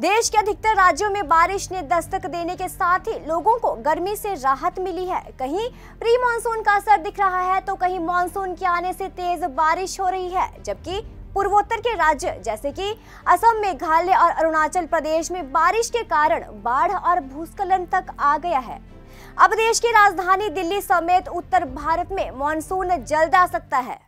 देश के अधिकतर राज्यों में बारिश ने दस्तक देने के साथ ही लोगों को गर्मी से राहत मिली है कहीं प्री मानसून का असर दिख रहा है तो कहीं मानसून के आने से तेज बारिश हो रही है जबकि पूर्वोत्तर के राज्य जैसे कि असम मेघालय और अरुणाचल प्रदेश में बारिश के कारण बाढ़ और भूस्खलन तक आ गया है अब देश की राजधानी दिल्ली समेत उत्तर भारत में मानसून जल्द आ सकता है